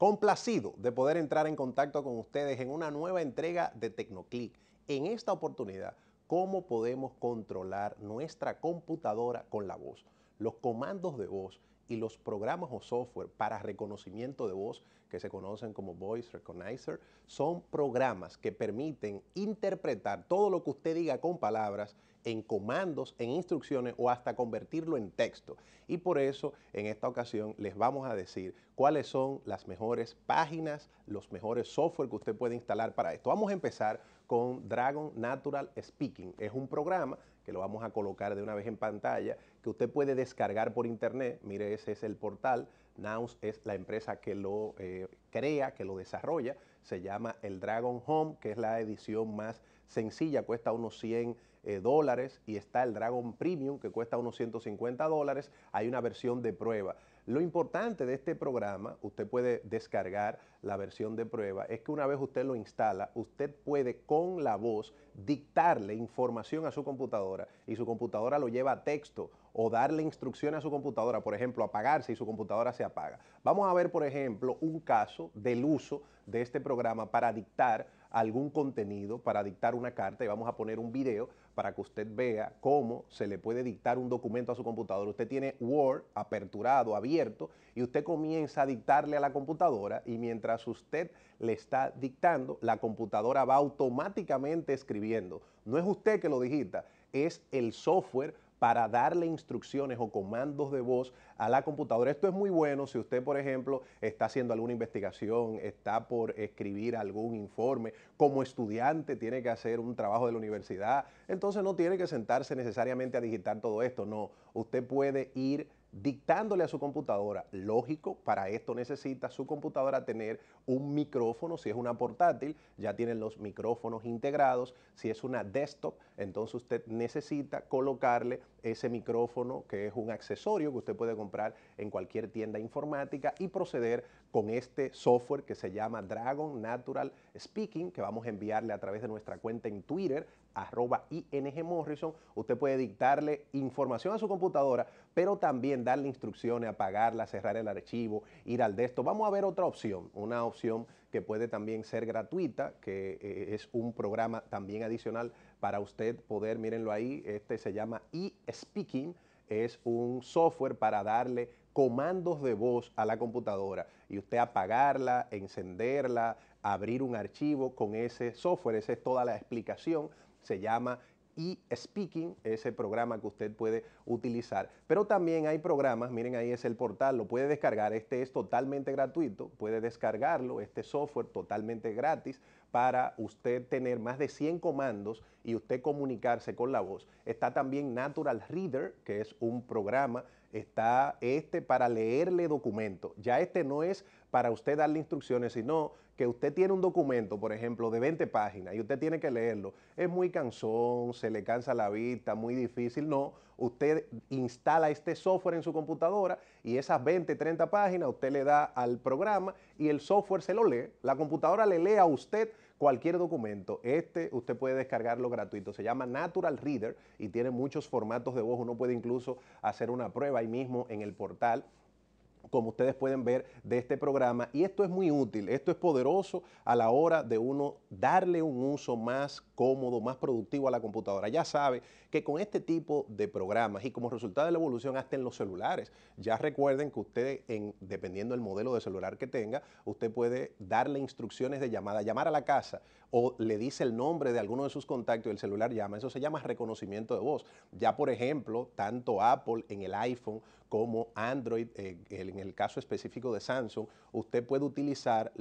complacido de poder entrar en contacto con ustedes en una nueva entrega de Tecnoclick. En esta oportunidad, cómo podemos controlar nuestra computadora con la voz. Los comandos de voz y los programas o software para reconocimiento de voz, que se conocen como Voice Recognizer, son programas que permiten interpretar todo lo que usted diga con palabras en comandos, en instrucciones o hasta convertirlo en texto. Y por eso en esta ocasión les vamos a decir cuáles son las mejores páginas, los mejores software que usted puede instalar para esto. Vamos a empezar con Dragon Natural Speaking. Es un programa que lo vamos a colocar de una vez en pantalla, que usted puede descargar por internet. Mire es el portal. Naus es la empresa que lo eh, crea, que lo desarrolla. Se llama el Dragon Home, que es la edición más sencilla, cuesta unos 100 eh, dólares y está el Dragon Premium que cuesta unos 150 dólares. Hay una versión de prueba. Lo importante de este programa, usted puede descargar la versión de prueba, es que una vez usted lo instala, usted puede con la voz dictarle información a su computadora y su computadora lo lleva a texto o darle instrucciones a su computadora, por ejemplo, apagarse y su computadora se apaga. Vamos a ver, por ejemplo, un caso del uso de este programa para dictar algún contenido, para dictar una carta y vamos a poner un video para que usted vea cómo se le puede dictar un documento a su computadora. Usted tiene Word aperturado, abierto, y usted comienza a dictarle a la computadora y mientras usted le está dictando, la computadora va automáticamente escribiendo. No es usted que lo digita, es el software para darle instrucciones o comandos de voz a la computadora. Esto es muy bueno si usted, por ejemplo, está haciendo alguna investigación, está por escribir algún informe, como estudiante tiene que hacer un trabajo de la universidad, entonces no tiene que sentarse necesariamente a digitar todo esto, no, usted puede ir dictándole a su computadora. Lógico, para esto necesita su computadora tener un micrófono, si es una portátil, ya tienen los micrófonos integrados, si es una desktop, entonces usted necesita colocarle ese micrófono que es un accesorio que usted puede comprar en cualquier tienda informática y proceder con este software que se llama Dragon Natural Speaking, que vamos a enviarle a través de nuestra cuenta en Twitter arroba ING Morrison. Usted puede dictarle información a su computadora, pero también darle instrucciones, apagarla, cerrar el archivo, ir al desktop. Vamos a ver otra opción, una opción que puede también ser gratuita, que eh, es un programa también adicional para usted poder, mírenlo ahí, este se llama eSpeaking, es un software para darle comandos de voz a la computadora y usted apagarla, encenderla, abrir un archivo con ese software, esa es toda la explicación se llama eSpeaking, ese programa que usted puede utilizar. Pero también hay programas, miren ahí es el portal, lo puede descargar, este es totalmente gratuito, puede descargarlo, este software totalmente gratis para usted tener más de 100 comandos y usted comunicarse con la voz. Está también Natural Reader, que es un programa está este para leerle documentos Ya este no es para usted darle instrucciones, sino que usted tiene un documento, por ejemplo, de 20 páginas y usted tiene que leerlo. Es muy cansón, se le cansa la vista, muy difícil. No, usted instala este software en su computadora y esas 20, 30 páginas usted le da al programa y el software se lo lee. La computadora le lee a usted cualquier documento. Este usted puede descargarlo gratuito. Se llama Natural Reader y tiene muchos formatos de voz. Uno puede incluso hacer una prueba ahí mismo en el portal como ustedes pueden ver de este programa. Y esto es muy útil, esto es poderoso a la hora de uno darle un uso más cómodo, más productivo a la computadora. Ya sabe que con este tipo de programas y como resultado de la evolución hasta en los celulares, ya recuerden que ustedes dependiendo del modelo de celular que tenga, usted puede darle instrucciones de llamada, llamar a la casa o le dice el nombre de alguno de sus contactos y el celular llama. Eso se llama reconocimiento de voz. Ya, por ejemplo, tanto Apple en el iPhone como Android, eh, el en el caso específico de Samsung, usted puede utilizar